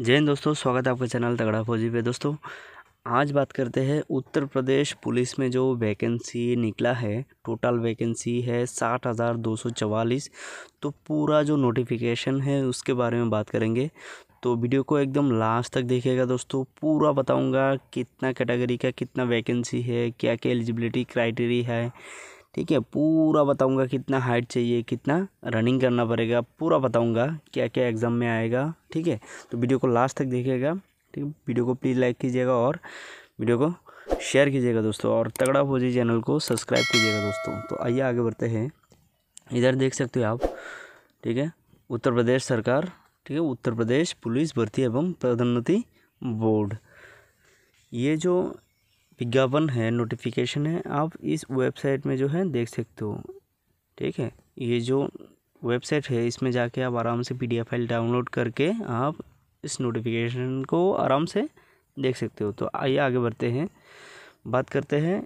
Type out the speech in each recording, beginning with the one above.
जय हिंद दोस्तों स्वागत है आपके चैनल तगड़ा फौजी पे दोस्तों आज बात करते हैं उत्तर प्रदेश पुलिस में जो वैकेंसी निकला है टोटल वैकेंसी है साठ हज़ार दो सौ चवालीस तो पूरा जो नोटिफिकेशन है उसके बारे में बात करेंगे तो वीडियो को एकदम लास्ट तक देखिएगा दोस्तों पूरा बताऊंगा कितना कैटेगरी का कितना वैकेंसी है क्या क्या एलिजिबिलिटी क्राइटेरिया है ठीक है पूरा बताऊंगा कितना हाइट चाहिए कितना रनिंग करना पड़ेगा पूरा बताऊंगा क्या क्या एग्ज़ाम में आएगा ठीक है तो वीडियो को लास्ट तक देखिएगा ठीक है वीडियो को प्लीज़ लाइक कीजिएगा और वीडियो को शेयर कीजिएगा दोस्तों और तगड़ा फौजी चैनल को सब्सक्राइब कीजिएगा दोस्तों तो आइए आगे बढ़ते हैं इधर देख सकते हो आप ठीक है उत्तर प्रदेश सरकार ठीक है उत्तर प्रदेश पुलिस भर्ती एवं पदोन्नति बोर्ड ये जो विज्ञापन है नोटिफिकेशन है आप इस वेबसाइट में जो है देख सकते हो ठीक है ये जो वेबसाइट है इसमें जाके आप आराम से पी फाइल डाउनलोड करके आप इस नोटिफिकेशन को आराम से देख सकते हो तो आइए आगे बढ़ते हैं बात करते हैं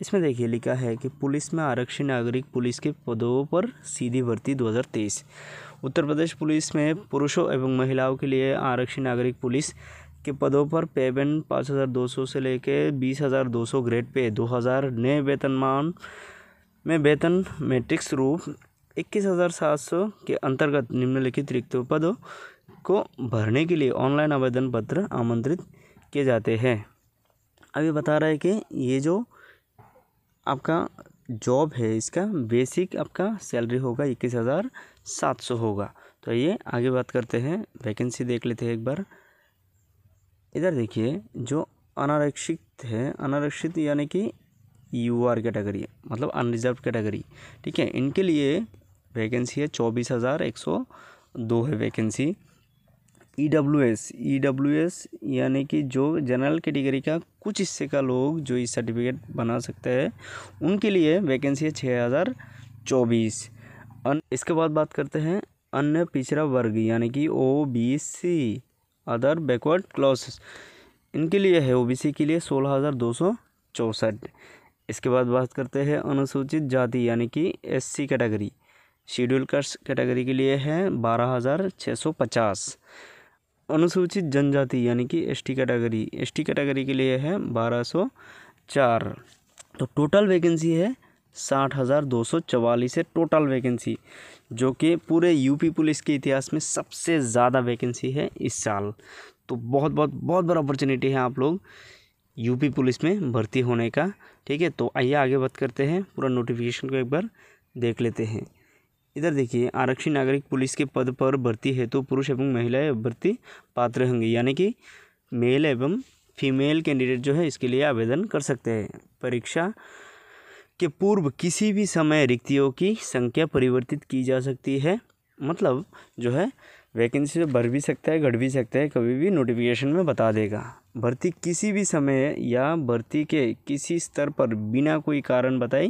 इसमें देखिए लिखा है कि पुलिस में आरक्षी नागरिक पुलिस के पदों पर सीधी भर्ती 2023 उत्तर प्रदेश पुलिस में पुरुषों एवं महिलाओं के लिए आरक्षी नागरिक पुलिस के पदों पर पेमेंट पाँच हज़ार दो सौ से लेकर बीस हज़ार दो सौ ग्रेड पे दो हज़ार नए वेतनमान में वेतन मैट्रिक्स रूप इक्कीस हज़ार सात सौ के अंतर्गत निम्नलिखित रिक्त पदों को भरने के लिए ऑनलाइन आवेदन पत्र आमंत्रित किए जाते हैं अभी बता रहा है कि ये जो आपका जॉब है इसका बेसिक आपका सैलरी होगा इक्कीस हज़ार सात सौ होगा तो ये आगे बात करते हैं वैकेंसी देख लेते हैं एक बार इधर देखिए जो अनारक्षित है अनारक्षित यानी कि यू आर कैटेगरी मतलब अनरिजर्व कैटेगरी ठीक है इनके लिए वैकेंसी है चौबीस हज़ार एक सौ दो है vacancy E W S E W S यानी कि जो जनरल कैटेगरी का कुछ हिस्से का लोग जो इस सर्टिफिकेट बना सकते हैं उनके लिए वैकेंसी है छः हज़ार चौबीस इसके बाद बात करते हैं अन्य पिछड़ा वर्ग यानी कि O B C other backward classes इनके लिए है ओबीसी के लिए सोलह हज़ार दो सौ इसके बाद बात करते हैं अनुसूचित जाति यानी कि SC category schedule caste category के लिए है बारह हज़ार छः सौ पचास अनुसूचित जनजाति यानी कि एसटी कैटेगरी एसटी कैटेगरी के लिए है बारह सौ चार तो टोटल वैकेंसी है साठ हज़ार दो सौ चवालीस है टोटल वैकेंसी जो कि पूरे यूपी पुलिस के इतिहास में सबसे ज़्यादा वैकेंसी है इस साल तो बहुत बहुत बहुत बड़ा अपॉर्चुनिटी है आप लोग यूपी पुलिस में भर्ती होने का ठीक है तो आइए आगे बात करते हैं पूरा नोटिफिकेशन को एक बार देख लेते हैं इधर देखिए आरक्षी नागरिक पुलिस के पद पर भर्ती हेतु तो पुरुष एवं महिलाएं भर्ती पात्र होंगे यानी कि मेल एवं फीमेल कैंडिडेट जो है इसके लिए आवेदन कर सकते हैं परीक्षा के पूर्व किसी भी समय रिक्तियों की संख्या परिवर्तित की जा सकती है मतलब जो है वैकेंसी से भर भी सकता है घट भी सकता है कभी भी नोटिफिकेशन में बता देगा भर्ती किसी भी समय या भर्ती के किसी स्तर पर बिना कोई कारण बताए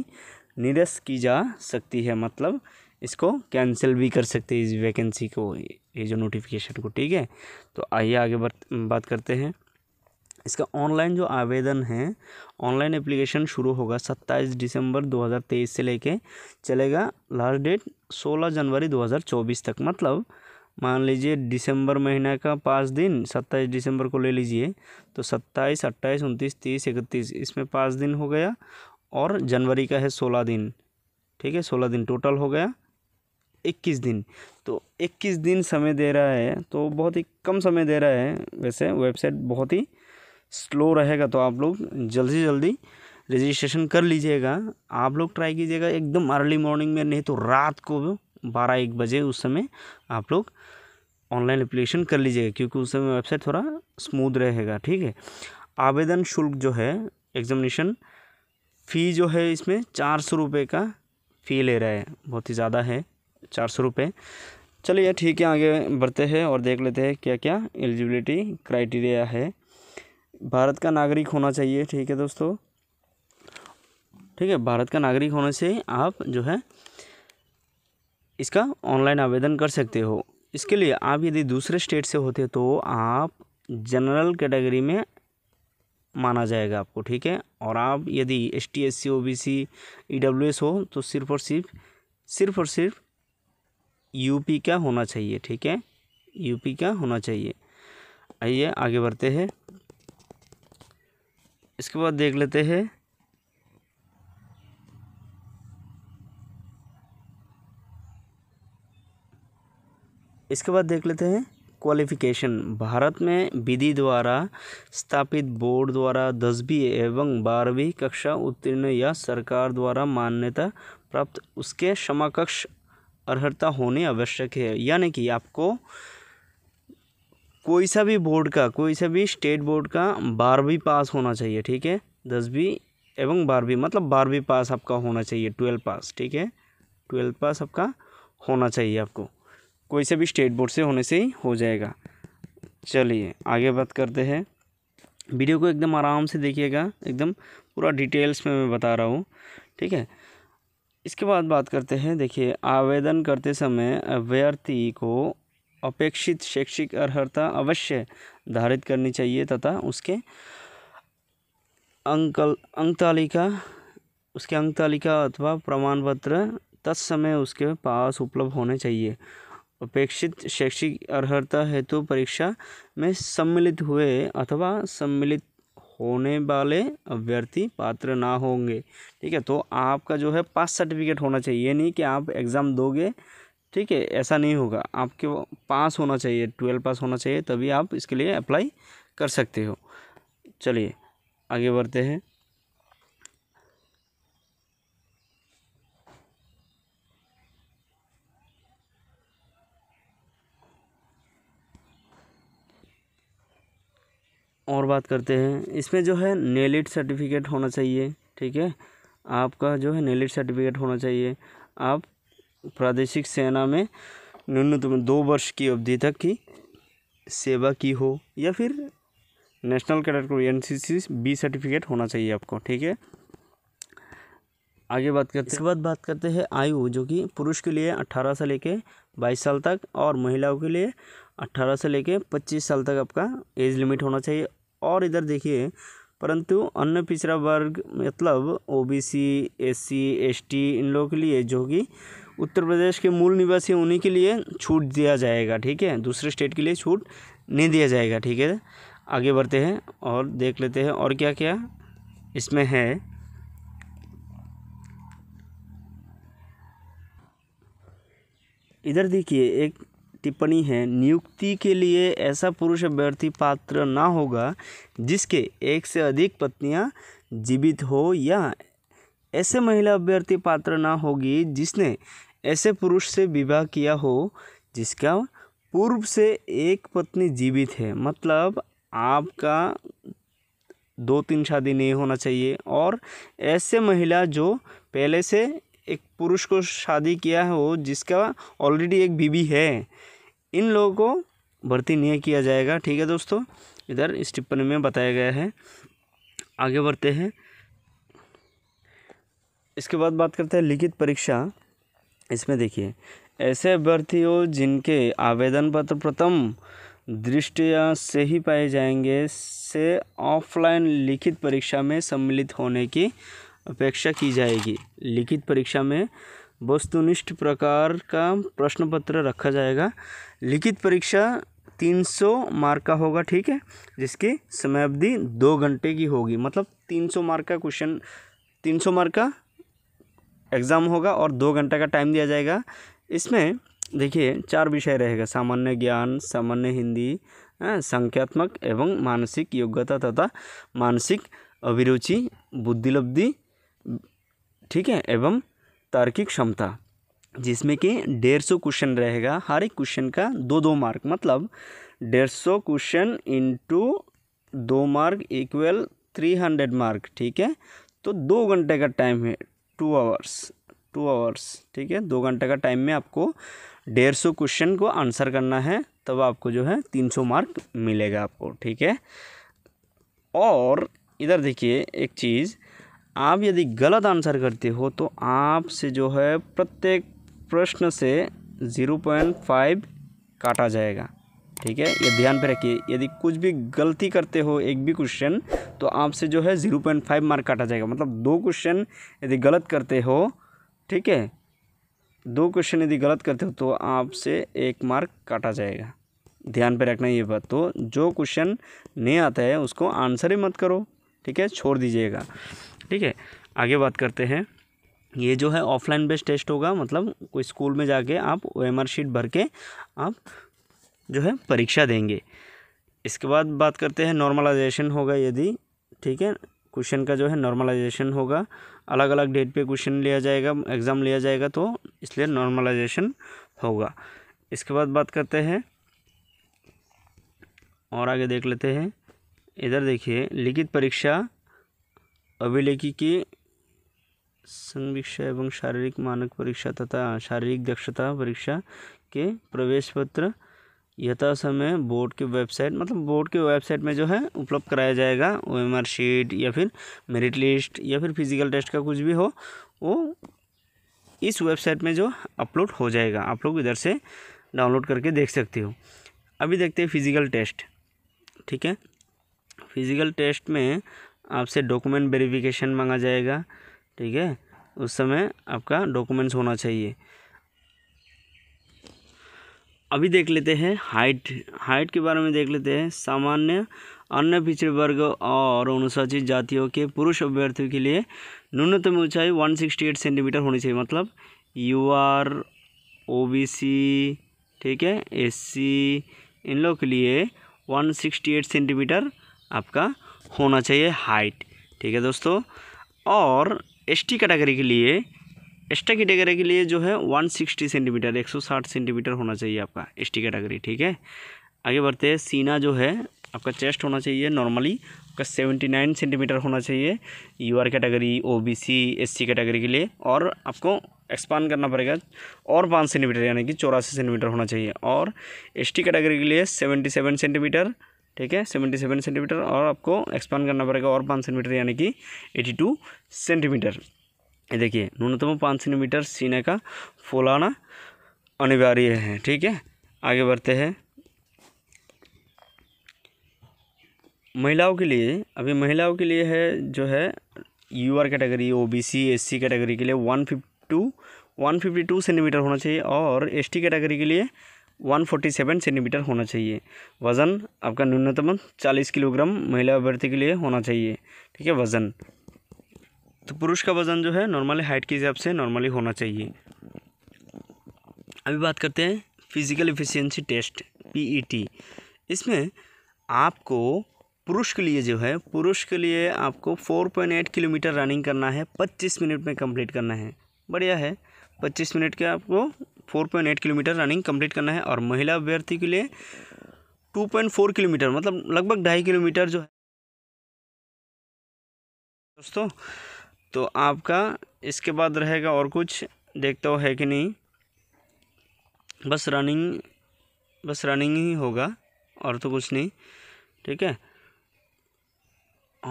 निरस्त की जा सकती है मतलब इसको कैंसिल भी कर सकते हैं इस वैकेंसी को ये जो नोटिफिकेशन को ठीक है तो आइए आगे बात करते हैं इसका ऑनलाइन जो आवेदन है ऑनलाइन एप्लीकेशन शुरू होगा सत्ताईस दिसंबर 2023 से लेके चलेगा लास्ट डेट 16 जनवरी 2024 तक मतलब मान लीजिए दिसंबर महीना का पाँच दिन सत्ताईस दिसंबर को ले लीजिए तो सत्ताईस अट्ठाईस उनतीस तीस इकतीस इसमें पाँच दिन हो गया और जनवरी का है सोलह दिन ठीक है सोलह दिन टोटल हो गया इक्कीस दिन तो इक्कीस दिन समय दे रहा है तो बहुत ही कम समय दे रहा है वैसे वेबसाइट बहुत ही स्लो रहेगा तो आप लोग जल्दी से जल्दी रजिस्ट्रेशन कर लीजिएगा आप लोग ट्राई कीजिएगा एकदम अर्ली मॉर्निंग में नहीं तो रात को बारह एक बजे उस समय आप लोग ऑनलाइन अप्लीकेशन कर लीजिएगा क्योंकि उस समय वेबसाइट थोड़ा स्मूद रहेगा ठीक है आवेदन शुल्क जो है एग्जामिनेशन फ़ी जो है इसमें चार सौ रुपये का फ़ी ले रहा है बहुत ही ज़्यादा है चार सौ रुपये चलिए ठीक है आगे बढ़ते हैं और देख लेते हैं क्या क्या एलिजिबिलिटी क्राइटेरिया है भारत का नागरिक होना चाहिए ठीक है दोस्तों ठीक है भारत का नागरिक होने से आप जो है इसका ऑनलाइन आवेदन कर सकते हो इसके लिए आप यदि दूसरे स्टेट से होते तो आप जनरल कैटेगरी में माना जाएगा आपको ठीक है और आप यदि S T S C O B C E W S हो तो सिर्फ और सिर्फ सिर्फ और सिर्फ यूपी का होना चाहिए ठीक है यूपी का होना चाहिए आइए आगे बढ़ते हैं इसके बाद देख लेते हैं इसके बाद देख लेते हैं क्वालिफिकेशन भारत में विधि द्वारा स्थापित बोर्ड द्वारा दसवीं एवं बारहवीं कक्षा उत्तीर्ण या सरकार द्वारा मान्यता प्राप्त उसके समकक्ष अर्हता होनी आवश्यक है यानी कि आपको कोई सा भी बोर्ड का कोई सा भी स्टेट बोर्ड का बारहवीं पास होना चाहिए ठीक है दसवीं एवं बारहवीं मतलब बारहवीं पास आपका होना चाहिए ट्वेल्व पास ठीक है ट्वेल्व पास आपका होना चाहिए आपको कोई सा भी स्टेट बोर्ड से होने से ही हो जाएगा चलिए आगे बात करते हैं वीडियो को एकदम आराम से देखिएगा एकदम पूरा डिटेल्स में मैं बता रहा हूँ ठीक है इसके बाद बात करते हैं देखिए आवेदन करते समय अभ्यर्थी को अपेक्षित शैक्षिक अर्हता अवश्य धारित करनी चाहिए तथा उसके अंकल अंक तालिका उसके अंक तालिका अथवा प्रमाण पत्र तत्समय उसके पास उपलब्ध होने चाहिए अपेक्षित शैक्षिक अर्हता हेतु परीक्षा में सम्मिलित हुए अथवा सम्मिलित होने वाले अभ्यर्थी पात्र ना होंगे ठीक है तो आपका जो है पास सर्टिफिकेट होना चाहिए नहीं कि आप एग्ज़ाम दोगे ठीक है ऐसा नहीं होगा आपके पास होना चाहिए ट्वेल्व पास होना चाहिए तभी आप इसके लिए अप्लाई कर सकते हो चलिए आगे बढ़ते हैं और बात करते हैं इसमें जो है नेलिट सर्टिफिकेट होना चाहिए ठीक है आपका जो है नेलिट सर्टिफिकेट होना चाहिए आप प्रादेशिक सेना में न्यूनतम दो वर्ष की अवधि तक की सेवा की हो या फिर नेशनल कैडेट को एन सी बी सर्टिफिकेट होना चाहिए आपको ठीक है आगे बात करते इसके बाद बात करते हैं आयु जो कि पुरुष के लिए 18 से लेके 22 साल तक और महिलाओं के लिए 18 से लेके 25 साल तक आपका एज लिमिट होना चाहिए और इधर देखिए परंतु अन्य पिछड़ा वर्ग मतलब ओबीसी एससी एसटी इन लोगों के लिए जो कि उत्तर प्रदेश के मूल निवासी उन्हीं के लिए छूट दिया जाएगा ठीक है दूसरे स्टेट के लिए छूट नहीं दिया जाएगा ठीक है आगे बढ़ते हैं और देख लेते हैं और क्या क्या इसमें है इधर देखिए एक टिप्पणी है नियुक्ति के लिए ऐसा पुरुष अभ्यर्थी पात्र ना होगा जिसके एक से अधिक पत्नियां जीवित हो या ऐसे महिला अभ्यर्थी पात्र ना होगी जिसने ऐसे पुरुष से विवाह किया हो जिसका पूर्व से एक पत्नी जीवित है मतलब आपका दो तीन शादी नहीं होना चाहिए और ऐसे महिला जो पहले से एक पुरुष को शादी किया हो जिसका ऑलरेडी एक बीवी है इन लोगों को भर्ती नहीं किया जाएगा ठीक है दोस्तों इधर इस टिप्पणी में बताया गया है आगे बढ़ते हैं इसके बाद बात करते हैं लिखित परीक्षा इसमें देखिए ऐसे अभ्यर्थियों जिनके आवेदन पत्र प्रथम दृष्टिया से ही पाए जाएंगे से ऑफलाइन लिखित परीक्षा में सम्मिलित होने की अपेक्षा की जाएगी लिखित परीक्षा में वस्तुनिष्ठ प्रकार का प्रश्न पत्र रखा जाएगा लिखित परीक्षा 300 मार्क का होगा ठीक है जिसकी समय अवधि दो घंटे की होगी मतलब 300 मार्क का क्वेश्चन 300 मार्क का एग्ज़ाम होगा और दो घंटे का टाइम दिया जाएगा इसमें देखिए चार विषय रहेगा सामान्य ज्ञान सामान्य हिंदी संख्यात्मक एवं मानसिक योग्यता तथा मानसिक अभिरुचि बुद्धिलब्धि ठीक है एवं तार्किक क्षमता जिसमें कि डेढ़ सौ क्वेश्चन रहेगा हर एक क्वेश्चन का दो दो मार्क मतलब डेढ़ सौ क्वेश्चन इंटू दो mark equal three hundred mark ठीक है तो दो घंटे का टाइम है टू आवर्स टू आवर्स ठीक है दो घंटे का टाइम में आपको डेढ़ सौ क्वेश्चन को आंसर करना है तब आपको जो है तीन सौ मार्क मिलेगा आपको ठीक है और इधर देखिए एक चीज़ आप यदि गलत आंसर करते हो तो आपसे जो है प्रत्येक प्रश्न से ज़ीरो पॉइंट फाइव काटा जाएगा ठीक है ये ध्यान पे रखिए यदि कुछ भी गलती करते हो एक भी क्वेश्चन तो आपसे जो है ज़ीरो पॉइंट फाइव मार्क काटा जाएगा मतलब दो क्वेश्चन यदि गलत करते हो ठीक है दो क्वेश्चन यदि गलत करते हो तो आपसे एक मार्क काटा जाएगा ध्यान पे रखना ये बात तो जो क्वेश्चन नहीं आता है उसको आंसर ही मत करो ठीक है छोड़ दीजिएगा ठीक है आगे बात करते हैं ये जो है ऑफलाइन बेस्ड टेस्ट होगा मतलब कोई स्कूल में जाके आप ओ शीट भर के आप जो है परीक्षा देंगे इसके बाद बात करते हैं नॉर्मलाइजेशन होगा यदि ठीक है क्वेश्चन का जो है नॉर्मलाइजेशन होगा अलग अलग डेट पे क्वेश्चन लिया जाएगा एग्ज़ाम लिया जाएगा तो इसलिए नॉर्मलाइजेशन होगा इसके बाद बात करते हैं और आगे देख लेते हैं इधर देखिए लिखित परीक्षा अभिलेखी की संवीक्षा एवं शारीरिक मानक परीक्षा तथा शारीरिक दक्षता परीक्षा के प्रवेश पत्र यथा समय बोर्ड की वेबसाइट मतलब बोर्ड की वेबसाइट में जो है उपलब्ध कराया जाएगा ओ एम आर शीट या फिर मेरिट लिस्ट या फिर फिजिकल टेस्ट का कुछ भी हो वो इस वेबसाइट में जो अपलोड हो जाएगा आप लोग इधर से डाउनलोड करके देख सकते हो अभी देखते हैं फिजिकल टेस्ट ठीक है फिजिकल टेस्ट में आपसे डॉक्यूमेंट वेरिफिकेशन मांगा जाएगा ठीक है उस समय आपका डॉक्यूमेंट्स होना चाहिए अभी देख लेते हैं हाइट हाइट के बारे में देख लेते हैं सामान्य अन्य पिछड़े वर्ग और अनुसूचित जातियों के पुरुष अभ्यर्थियों के लिए न्यूनतम ऊंचाई 168 सेंटीमीटर होनी चाहिए मतलब U R O B C ठीक है एस सी इन लोग के लिए 168 सेंटीमीटर आपका होना चाहिए हाइट ठीक है दोस्तों और एसटी कैटेगरी के लिए एक्स्ट्रा की कैटेगरी के लिए जो है वन सिक्सटी सेंटीमीटर एक सौ साठ सेंटीमीटर होना चाहिए आपका एस टी कैटेगरी ठीक है आगे बढ़ते हैं सीना जो है आपका चेस्ट होना चाहिए नॉर्मली आपका सेवेंटी नाइन सेंटीमीटर होना चाहिए U R category O B C S C category के लिए और आपको एक्सपांड करना पड़ेगा और पाँच सेंटीमीटर यानी कि चौरासी सेंटीमीटर होना चाहिए और एस टी कैटेगरी के लिए सेवेंटी सेवन सेंटीमीटर ठीक है सेवेंटी सेवन सेंटीमीटर और आपको एक्सपांड करना पड़ेगा और पाँच सेंटीमीटर यानी कि एटी टू सेंटीमीटर देखिए न्यूनतम पाँच सेंटीमीटर सीने का फुलाना अनिवार्य है ठीक है आगे बढ़ते हैं महिलाओं के लिए अभी महिलाओं के लिए है जो है U R category S C category के लिए one fifty two one fifty two centimetre होना चाहिए और टी कैटेगरी के लिए वन फोर्टी सेवन सेंटीमीटर होना चाहिए वज़न आपका न्यूनतम चालीस किलोग्राम महिला अभ्यर्थी के लिए होना चाहिए ठीक है वज़न तो पुरुष का वज़न जो है नॉर्मली हाइट के हिसाब से नॉर्मली होना चाहिए अभी बात करते हैं फिज़िकल इफिशियंसी टेस्ट पीईटी इसमें आपको पुरुष के लिए जो है पुरुष के लिए आपको four point eight kilometre running करना है पच्चीस मिनट में कंप्लीट करना है बढ़िया है पच्चीस मिनट के आपको four point eight kilometre running complete करना है और महिला अभ्यर्थी के लिए टू पॉइंट फोर किलोमीटर मतलब लगभग ढाई किलोमीटर जो है दोस्तों तो आपका इसके बाद रहेगा और कुछ देखता हो है कि नहीं बस रनिंग बस रनिंग ही होगा और तो कुछ नहीं ठीक है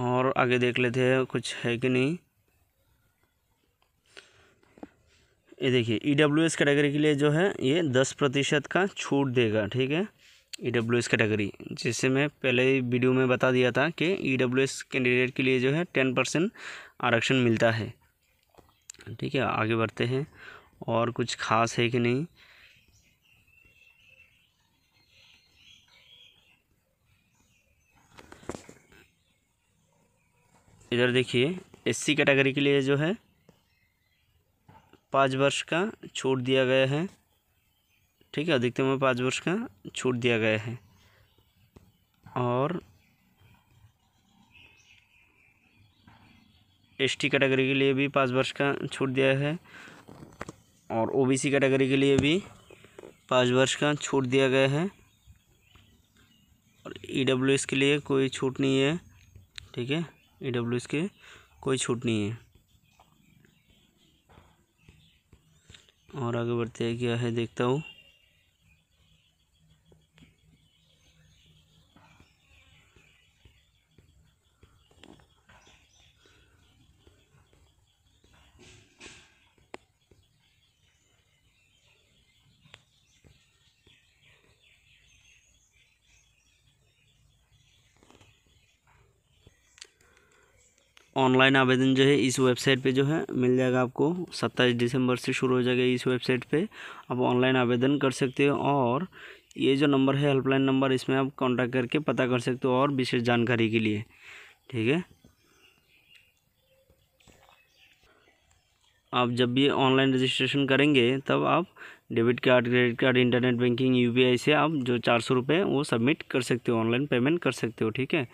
और आगे देख लेते हैं कुछ है कि नहीं ये देखिए ई डब्ल्यू एस कैटेगरी के लिए जो है ये दस प्रतिशत का छूट देगा ठीक है ई डब्ल्यू एस कैटेगरी जिससे मैं पहले वीडियो में बता दिया था कि ई डब्ल्यू एस कैंडिडेट के लिए जो है टेन परसेंट आरक्षण मिलता है ठीक है आगे बढ़ते हैं और कुछ ख़ास है कि नहीं इधर देखिए एससी कैटेगरी के लिए जो है पाँच वर्ष का छूट दिया गया है ठीक है अधिकतम में पाँच वर्ष का छूट दिया गया है और एसटी कैटेगरी के लिए भी पाँच वर्ष का छूट दिया है और ओबीसी कैटेगरी के लिए भी पाँच वर्ष का छूट दिया गया है और ई e के लिए कोई छूट नहीं है ठीक है ई e के कोई छूट नहीं है और आगे बढ़ते हैं क्या है देखता हूँ ऑनलाइन आवेदन जो है इस वेबसाइट पे जो है मिल जाएगा आपको सत्ताईस दिसंबर से शुरू हो जाएगा इस वेबसाइट पे आप ऑनलाइन आवेदन कर सकते हो और ये जो नंबर है हेल्पलाइन नंबर इसमें आप कांटेक्ट करके पता कर सकते हो और विशेष जानकारी के लिए ठीक है आप जब भी ऑनलाइन रजिस्ट्रेशन करेंगे तब आप debit card credit card internet banking U से आप जो चार सौ रुपये वो सबमिट कर सकते हो ऑनलाइन पेमेंट कर सकते हो ठीक है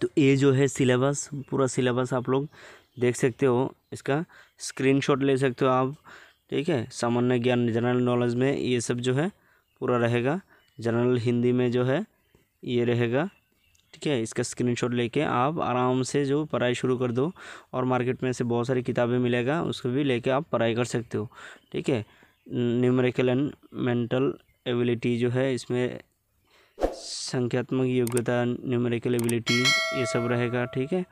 तो ये जो है सिलेबस पूरा सिलेबस आप लोग देख सकते हो इसका स्क्रीनशॉट ले सकते हो आप ठीक है सामान्य ज्ञान जनरल नॉलेज में ये सब जो है पूरा रहेगा जनरल हिंदी में जो है ये रहेगा ठीक है इसका स्क्रीनशॉट लेके आप आराम से जो पढ़ाई शुरू कर दो और मार्केट में से बहुत सारी किताबें मिलेगा उसको भी लेके आप पढ़ाई कर सकते हो ठीक है न्यूमेरिकल एंड मेंटल एबिलिटी जो है इसमें संख्यात्मक योग्यता न्यूमेरिकल एबिलिटी ये सब रहेगा ठीक है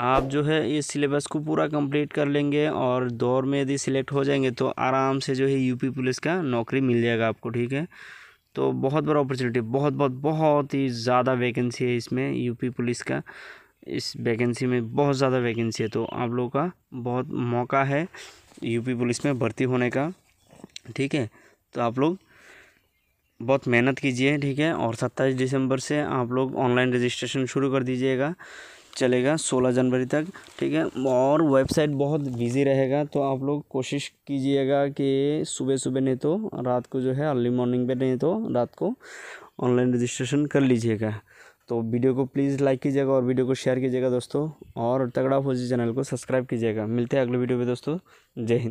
आप जो है इस सिलेबस को पूरा कंप्लीट कर लेंगे और दौर में यदि सिलेक्ट हो जाएंगे तो आराम से जो है यूपी पुलिस का नौकरी मिल जाएगा आपको ठीक है तो बहुत बड़ा अपॉर्चुनिटी बहुत बहुत बहुत ही ज़्यादा वैकेंसी है इसमें यूपी पुलिस का इस वैकेंसी में बहुत ज़्यादा वैकेंसी है तो आप लोगों का बहुत मौका है यूपी पुलिस में भर्ती होने का ठीक है तो आप लोग बहुत मेहनत कीजिए ठीक है और सत्ताईस दिसंबर से आप लोग ऑनलाइन रजिस्ट्रेशन शुरू कर दीजिएगा चलेगा सोलह जनवरी तक ठीक है और वेबसाइट बहुत बिजी रहेगा तो आप लोग कोशिश कीजिएगा कि सुबह सुबह नहीं तो रात को जो है अर्ली मॉर्निंग पे नहीं तो रात को ऑनलाइन रजिस्ट्रेशन कर लीजिएगा तो वीडियो को प्लीज़ लाइक कीजिएगा और वीडियो को शेयर कीजिएगा दोस्तों और तगड़ा फौजी चैनल को सब्सक्राइब कीजिएगा मिलते हैं अगले वीडियो में दोस्तों जय हिंद